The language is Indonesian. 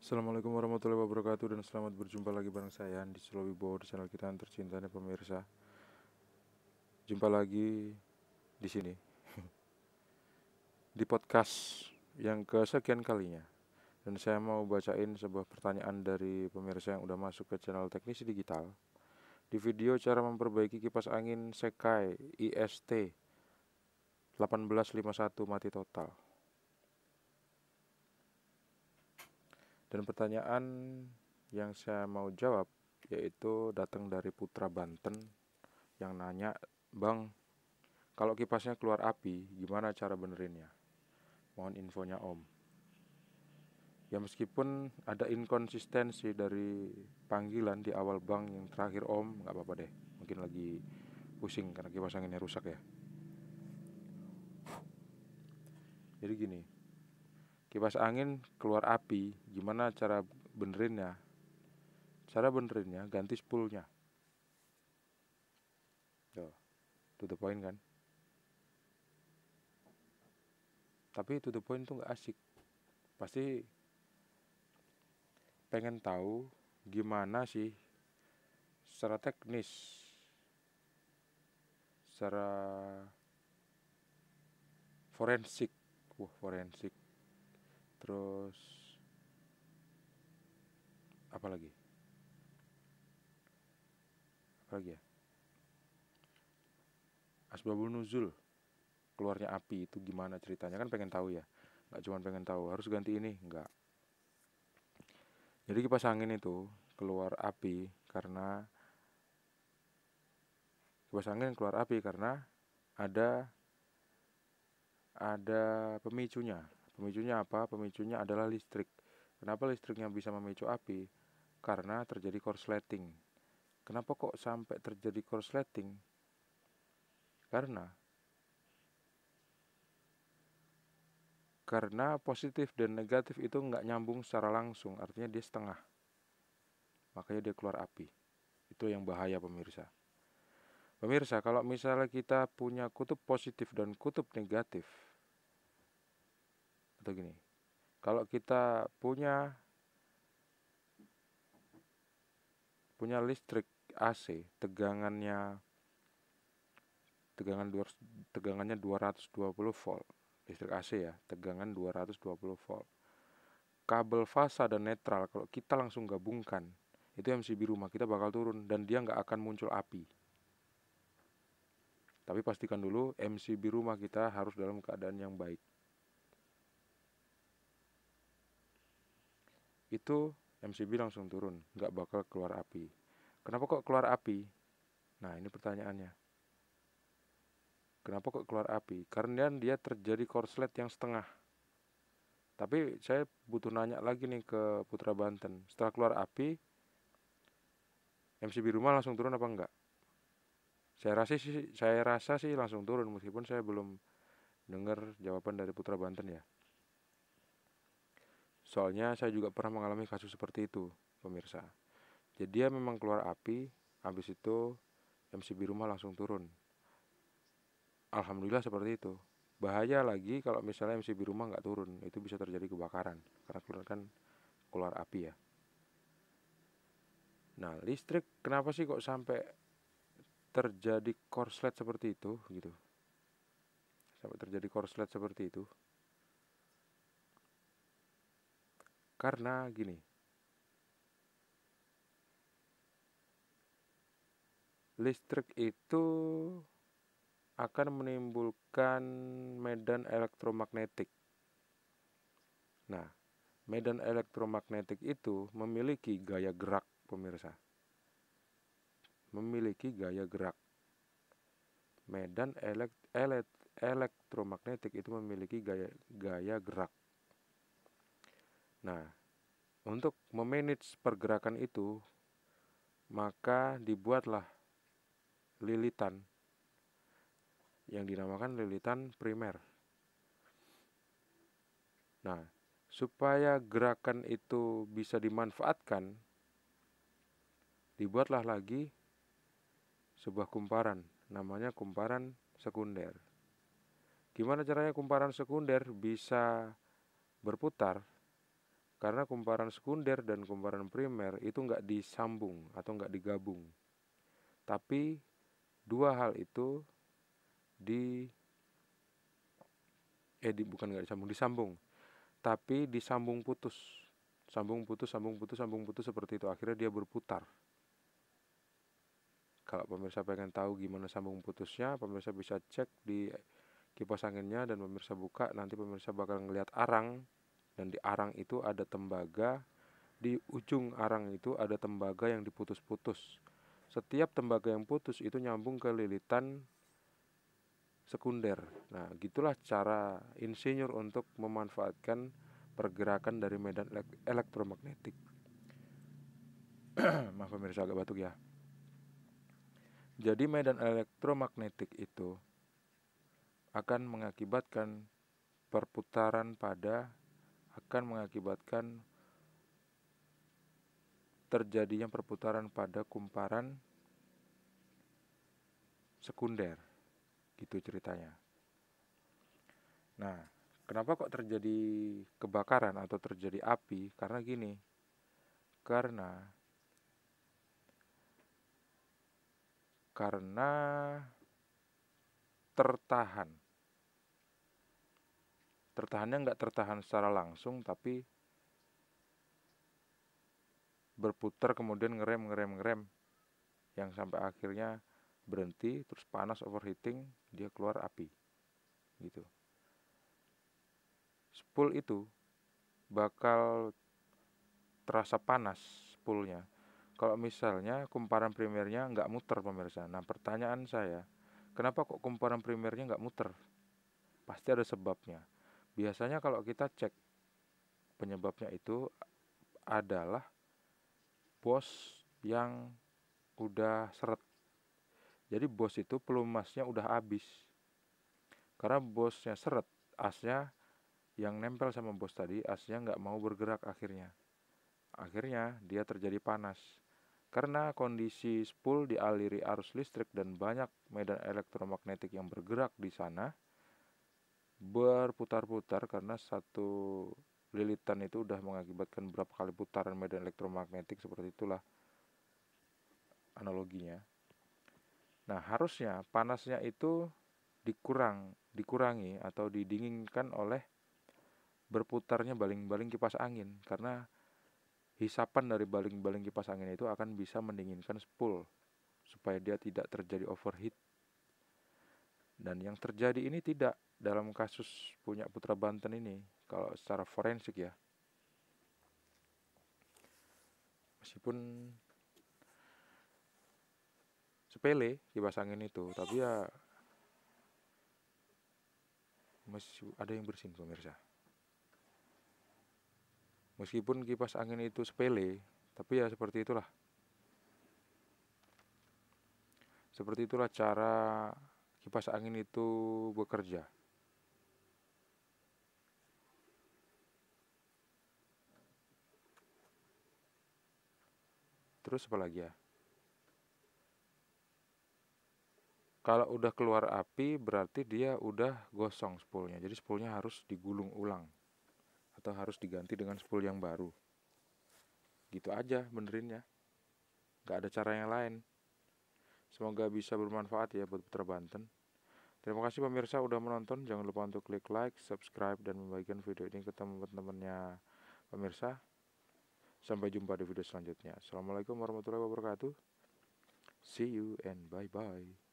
Assalamualaikum warahmatullahi wabarakatuh dan selamat berjumpa lagi bareng saya di Selawi Bawah di channel kita yang tercinta nih pemirsa. Jumpa lagi di sini di podcast yang kesekian kalinya dan saya mau bacain sebuah pertanyaan dari pemirsa yang udah masuk ke channel teknisi digital. Di video cara memperbaiki kipas angin Sekai IST 1851 mati total. Dan pertanyaan yang saya mau jawab yaitu datang dari Putra Banten yang nanya, "Bang, kalau kipasnya keluar api, gimana cara benerinnya?" Mohon infonya Om. Ya meskipun ada inkonsistensi dari panggilan di awal Bang yang terakhir Om, nggak apa-apa deh. Mungkin lagi pusing karena kipas anginnya rusak ya. Jadi gini, kipas angin keluar api gimana cara benerinnya cara benerinnya ganti spoolnya tuh to the point kan tapi to the point tuh nggak asik pasti pengen tahu gimana sih secara teknis secara forensik wah forensik terus apa lagi apa lagi ya asbabul nuzul keluarnya api itu gimana ceritanya kan pengen tahu ya nggak cuma pengen tahu harus ganti ini nggak jadi kipas angin itu keluar api karena kipas angin keluar api karena ada ada pemicunya Pemicunya apa? Pemicunya adalah listrik. Kenapa listriknya bisa memicu api? Karena terjadi korsleting. Kenapa kok sampai terjadi korsleting? Karena karena positif dan negatif itu nggak nyambung secara langsung, artinya dia setengah. Makanya dia keluar api. Itu yang bahaya pemirsa. Pemirsa, kalau misalnya kita punya kutub positif dan kutub negatif, atau gini kalau kita punya punya listrik AC tegangannya tegangan dua, tegangannya 220 volt listrik AC ya tegangan 220 volt kabel fasa dan netral kalau kita langsung gabungkan itu MCB rumah kita bakal turun dan dia nggak akan muncul api tapi pastikan dulu MCB rumah kita harus dalam keadaan yang baik itu MCB langsung turun, nggak bakal keluar api. Kenapa kok keluar api? Nah ini pertanyaannya. Kenapa kok keluar api? Karena dia terjadi korslet yang setengah. Tapi saya butuh nanya lagi nih ke Putra Banten. Setelah keluar api, MCB rumah langsung turun apa enggak? Saya rasa sih, saya rasa sih langsung turun meskipun saya belum dengar jawaban dari Putra Banten ya. Soalnya saya juga pernah mengalami kasus seperti itu, pemirsa. Jadi dia ya memang keluar api, habis itu MCB rumah langsung turun. Alhamdulillah seperti itu. Bahaya lagi kalau misalnya MCB rumah nggak turun, itu bisa terjadi kebakaran karena keluar kan keluar api ya. Nah, listrik kenapa sih kok sampai terjadi korslet seperti itu gitu? Sampai terjadi korslet seperti itu. Karena gini, listrik itu akan menimbulkan medan elektromagnetik. Nah, medan elektromagnetik itu memiliki gaya gerak, pemirsa. Memiliki gaya gerak. Medan elekt elekt elektromagnetik itu memiliki gaya gaya gerak. Nah, untuk memanage pergerakan itu, maka dibuatlah lilitan yang dinamakan lilitan primer. Nah, supaya gerakan itu bisa dimanfaatkan, dibuatlah lagi sebuah kumparan, namanya kumparan sekunder. Gimana caranya kumparan sekunder bisa berputar karena kumparan sekunder dan kumparan primer itu nggak disambung atau nggak digabung tapi dua hal itu di eh di, bukan nggak disambung disambung tapi disambung putus sambung putus sambung putus sambung putus seperti itu akhirnya dia berputar kalau pemirsa pengen tahu gimana sambung putusnya pemirsa bisa cek di kipas anginnya dan pemirsa buka nanti pemirsa bakal ngelihat arang dan di arang itu ada tembaga di ujung arang itu ada tembaga yang diputus-putus setiap tembaga yang putus itu nyambung ke lilitan sekunder nah gitulah cara insinyur untuk memanfaatkan pergerakan dari medan elektromagnetik maaf pemirsa agak batuk ya jadi medan elektromagnetik itu akan mengakibatkan perputaran pada akan mengakibatkan terjadinya perputaran pada kumparan sekunder gitu ceritanya. Nah, kenapa kok terjadi kebakaran atau terjadi api? Karena gini. Karena karena tertahan tertahannya nggak tertahan secara langsung tapi berputar kemudian ngerem ngerem ngerem yang sampai akhirnya berhenti terus panas overheating dia keluar api gitu spool itu bakal terasa panas spoolnya kalau misalnya kumparan primernya nggak muter pemirsa nah pertanyaan saya kenapa kok kumparan primernya nggak muter pasti ada sebabnya biasanya kalau kita cek penyebabnya itu adalah bos yang udah seret. Jadi bos itu pelumasnya udah habis. Karena bosnya seret, asnya yang nempel sama bos tadi, asnya nggak mau bergerak akhirnya. Akhirnya dia terjadi panas. Karena kondisi spool dialiri arus listrik dan banyak medan elektromagnetik yang bergerak di sana, berputar-putar karena satu lilitan itu sudah mengakibatkan berapa kali putaran medan elektromagnetik seperti itulah analoginya. Nah, harusnya panasnya itu dikurang, dikurangi atau didinginkan oleh berputarnya baling-baling kipas angin karena hisapan dari baling-baling kipas angin itu akan bisa mendinginkan spool supaya dia tidak terjadi overheat. Dan yang terjadi ini tidak dalam kasus punya Putra Banten ini kalau secara forensik ya meskipun sepele kipas angin itu tapi ya masih ada yang bersin pemirsa meskipun kipas angin itu sepele tapi ya seperti itulah seperti itulah cara kipas angin itu bekerja Terus apa lagi ya? Kalau udah keluar api berarti dia udah gosong spoolnya. Jadi spoolnya harus digulung ulang atau harus diganti dengan spool yang baru. Gitu aja benerinnya. Gak ada cara yang lain. Semoga bisa bermanfaat ya buat Putra Banten. Terima kasih pemirsa udah menonton. Jangan lupa untuk klik like, subscribe, dan membagikan video ini ke teman-temannya pemirsa. Sampai jumpa di video selanjutnya. Assalamualaikum warahmatullahi wabarakatuh. See you and bye-bye.